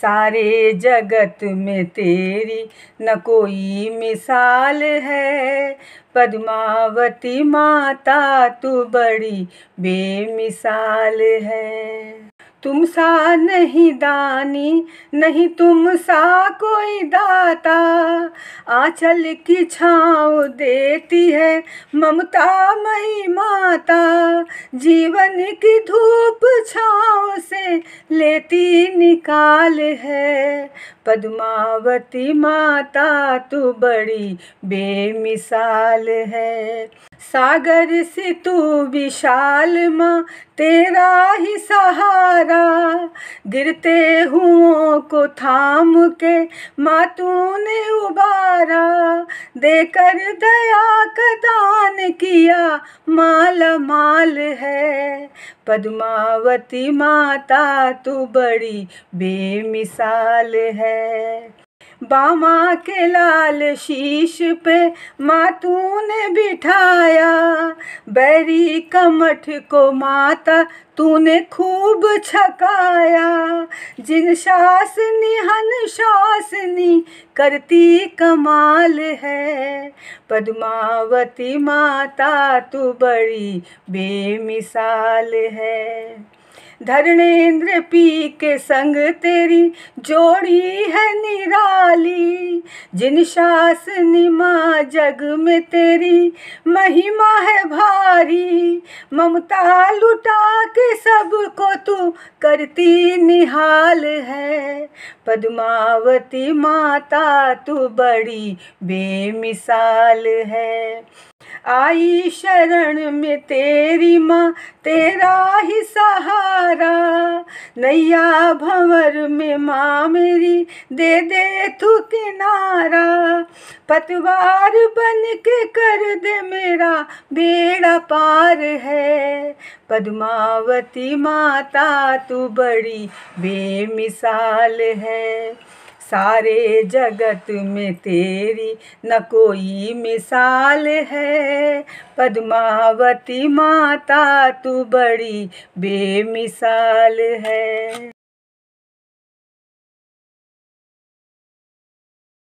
सारे जगत में तेरी न कोई मिसाल है पद्मावती माता तू बड़ी बेमिसाल है तुम सा नहीं दानी नहीं तुम सा कोई दाता आंचल की छाँव देती है ममता मई माता जीवन की धूप छाँव से लेती निकाल है पद्मावती माता तू बड़ी बेमिसाल विशाल है सागर से तू विशाल माँ तेरा ही सहारा गिरते हुओं को थाम के माँ तूने उबारा देकर दया का दान किया माल माल है पद्मावती माता तू बड़ी बेमिसाल है बामा के लाल शीश पे मातू ने बिठाया बैरी कमठ को माता तूने खूब छकाया जिन शासनी हन शासनी करती कमाल है पद्मावती माता तू बड़ी बेमिसाल है धरणेन्द्र पी के संग तेरी जोड़ी है निराली जिन शास माँ जग में तेरी महिमा है भारी ममता लुटा के सबको तू करती निहाल है पद्मावती माता तू बड़ी बेमिसाल है आई शरण में तेरी माँ तेरा ही सहारा नैया भंवर में माँ मेरी दे दे तू किनारा पतवार बन के कर दे मेरा बेड़ा पार है पद्मावती माता तू बड़ी बेमिसाल है सारे जगत में तेरी न कोई मिसाल है पद्मावती माता तू बड़ी बेमिसाल है